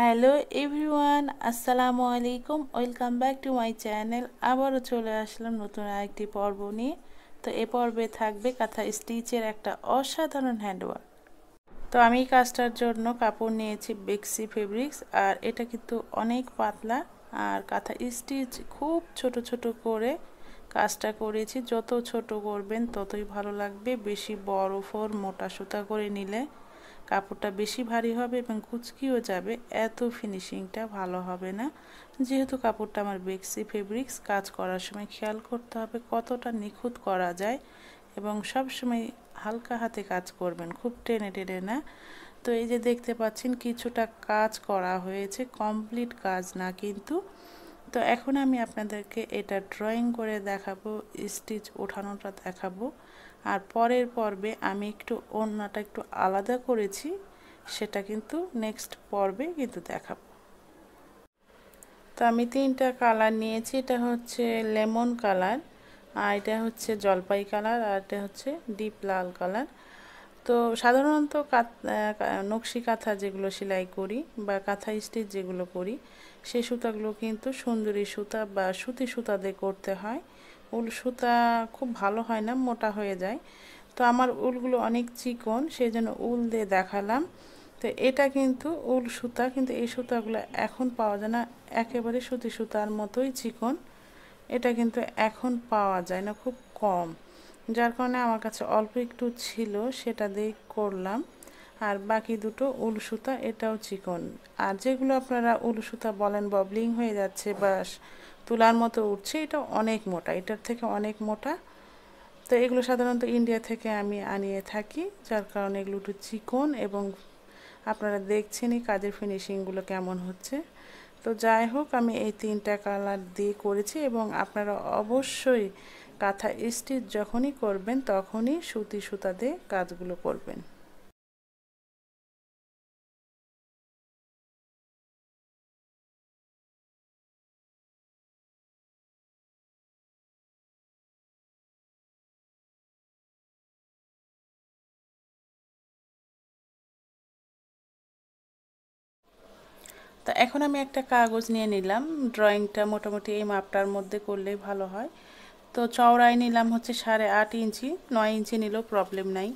hello everyone আসসালামু আলাইকুম welcome back to my channel আবারও চলে আসলাম নতুন আরেকটি পর্ব নিয়ে তো এ পর্বে থাকবে কাঁথা স্টিচের একটা অসাধারণ হ্যান্ডওয়ার্ক তো আমি কাজটার জন্য কাপড় নিয়েছি বেক্সি ফেব্রিক্স আর এটা কিন্তু অনেক পাতলা আর কাঁথা স্টিচ খুব ছোট ছোট করে কাজটা করেছি যত ছোট করবেন ততই ভালো লাগবে বেশি বড় ফোর মোটা সুতা করে নিলে কাপড়টা বেশি ভারী হবে এবং কুচকিও যাবে এত ফিনিশিংটা ভালো হবে না যেহেতু কাপড়টা আমার বেক্সি ফেব্রিক্স কাজ করার সময় খেয়াল করতে হবে কতটা নিখুঁত করা যায় এবং সবসময় হালকা হাতে কাজ করবেন খুব টেনে টেনে না তো এই যে দেখতে পাচ্ছেন কিছুটা কাজ করা হয়েছে কমপ্লিট কাজ না কিন্তু তো এখন আমি আপনাদেরকে এটা ড্রয়িং করে দেখাবো স্টিচ ওঠানোটা দেখাবো আর পরের পর্বে আমি একটু ওড়নাটা একটু আলাদা করেছি সেটা কিন্তু নেক্সট পর্বে কিন্তু দেখাব তো আমি তিনটা কালার নিয়েছি এটা হচ্ছে লেমন কালার আর এটা হচ্ছে জলপাই কালার আর এটা হচ্ছে ডিপ লাল কালার তো সাধারণত নকশি কাঁথা যেগুলো সেলাই করি বা কাঁথা স্টিচ যেগুলো করি সেই সুতাগুলো কিন্তু সুন্দরী সুতা বা সুতি সুতা দিয়ে করতে হয় উল সুতা খুব ভালো হয় না মোটা হয়ে যায় তো আমার উলগুলো অনেক চিকন সেই জন্য উল দিয়ে দেখালাম তো এটা কিন্তু উল সুতা কিন্তু এই সুতাগুলো এখন পাওয়া যায় না একেবারে সুতি সুতার মতোই চিকন এটা কিন্তু এখন পাওয়া যায় না খুব কম যার কারণে আমার কাছে অল্প একটু ছিল সেটা দিয়ে করলাম আর বাকি দুটো উল সুতা এটাও চিকন আর যেগুলো আপনারা উল সুতা বলেন ববলিং হয়ে যাচ্ছে বা তুলার মতো উঠছে এটা অনেক মোটা এটার থেকে অনেক মোটা তো এগুলো সাধারণত ইন্ডিয়া থেকে আমি আনিয়ে থাকি যার কারণে এগুলো একটু চিকন এবং আপনারা দেখছেনই কাজের ফিনিশিংগুলো কেমন হচ্ছে তো যাই হোক আমি এই তিনটা কালার দিয়ে করেছি এবং আপনারা অবশ্যই কাঁথা স্টিচ যখনই করবেন তখনই সুতি সুতা দিয়ে কাজগুলো করবেন তো এখন আমি একটা কাগজ নিয়ে নিলাম ড্রয়িংটা মোটামুটি এই মাপটার মধ্যে করলেই ভালো হয় তো চওড়ায় নিলাম হচ্ছে সাড়ে আট ইঞ্চি নয় ইঞ্চি নিলেও প্রবলেম নাই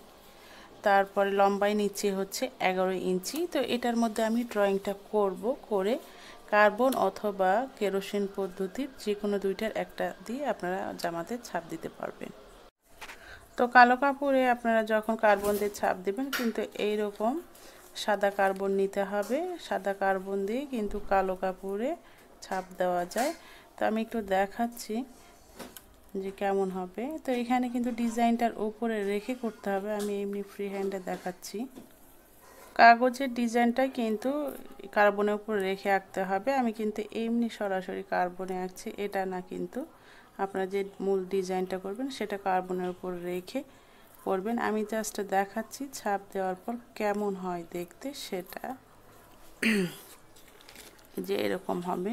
তারপরে লম্বাই নিচে হচ্ছে এগারো ইঞ্চি তো এটার মধ্যে আমি ড্রয়িংটা করব করে কার্বন অথবা কেরোসিন পদ্ধতির যে কোনো দুইটার একটা দিয়ে আপনারা জামাতে ছাপ দিতে পারবেন তো কালো কাপড়ে আপনারা যখন কার্বন দিয়ে ছাপ দেবেন কিন্তু এই রকম সাদা কার্বন নিতে হবে সাদা কার্বন দিয়ে কিন্তু কালো কাপড়ে ছাপ দেওয়া যায় তো আমি একটু দেখাচ্ছি যে কেমন হবে তো এখানে কিন্তু ডিজাইনটার উপরে রেখে করতে হবে আমি এমনি ফ্রি হ্যান্ডে দেখাচ্ছি কাগজের ডিজাইনটা কিন্তু কার্বনের উপর রেখে আঁকতে হবে আমি কিন্তু এমনি সরাসরি কার্বনে আঁকছি এটা না কিন্তু আপনারা যে মূল ডিজাইনটা করবেন সেটা কার্বনের উপর রেখে করবেন আমি জাস্ট দেখাচ্ছি ছাপ দেওয়ার পর কেমন হয় দেখতে সেটা যে এরকম হবে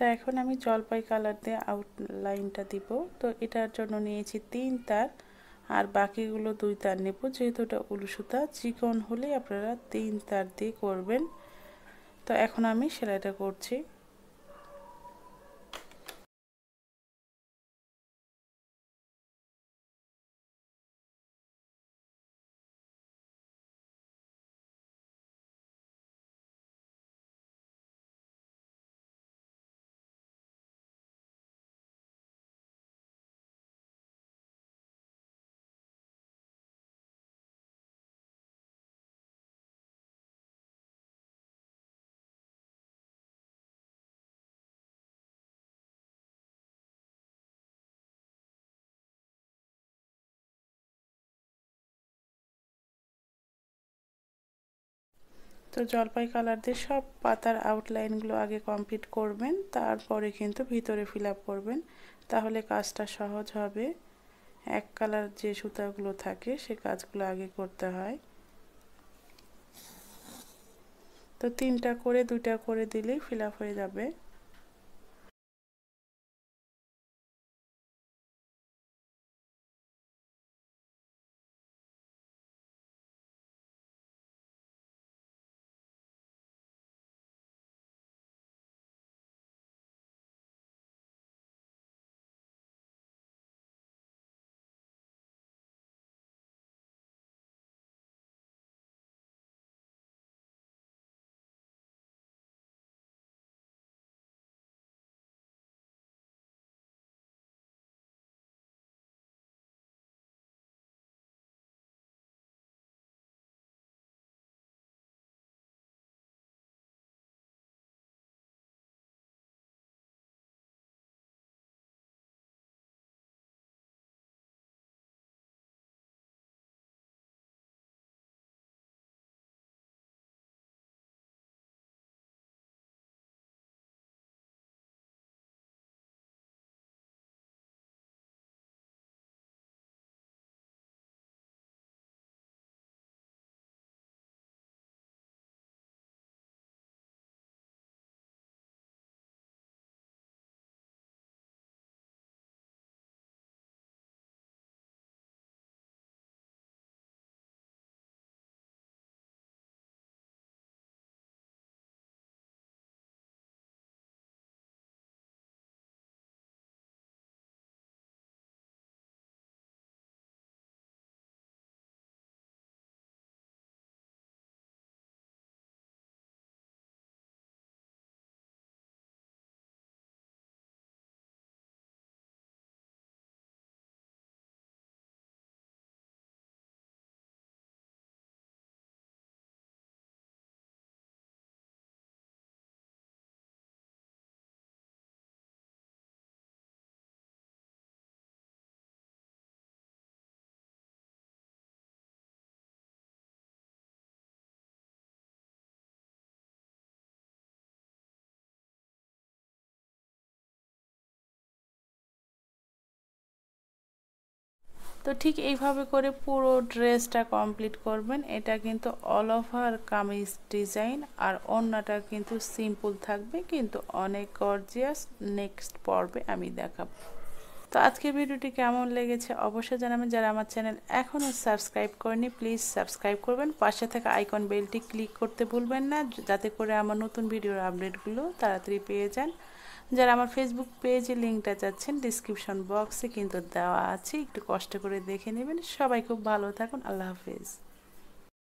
তো এখন আমি জলপাই কালার দিয়ে আউটলাইনটা দিব তো এটার জন্য নিয়েছি তিন তার আর বাকিগুলো দুই তার নেব যেহেতু এটা উলুসুতা চিকন হলে আপনারা তিন তার দিয়ে করবেন তো এখন আমি সেলাইটা করছি তো জলপাই কালার দিয়ে সব পাতার আউটলাইনগুলো আগে কমপ্লিট করবেন তারপরে কিন্তু ভিতরে ফিল করবেন তাহলে কাজটা সহজ হবে এক কালার যে সুতাগুলো থাকে সে কাজগুলো আগে করতে হয় তো তিনটা করে দুইটা করে দিলেই ফিল হয়ে যাবে তো ঠিক এইভাবে করে পুরো ড্রেসটা কমপ্লিট করবেন এটা কিন্তু অল ওভার কামিজ ডিজাইন আর অন্যটা কিন্তু সিম্পল থাকবে কিন্তু অনেক গর্জিয়াস নেক্সট পর্বে আমি দেখাবো তো আজকের ভিডিওটি কেমন লেগেছে অবশ্যই জানাবেন যারা আমার চ্যানেল এখনও সাবস্ক্রাইব করেনি প্লিজ সাবস্ক্রাইব করবেন পাশে থাকা আইকন বেলটি ক্লিক করতে ভুলবেন না যাতে করে আমার নতুন ভিডিওর আপডেটগুলো তাড়াতাড়ি পেয়ে যান যারা আমার ফেসবুক পেজে লিঙ্কটা চাচ্ছেন ডিসক্রিপশন বক্সে কিন্তু দেওয়া আছে একটু কষ্ট করে দেখে নেবেন সবাই খুব ভালো থাকুন আল্লাহ হাফেজ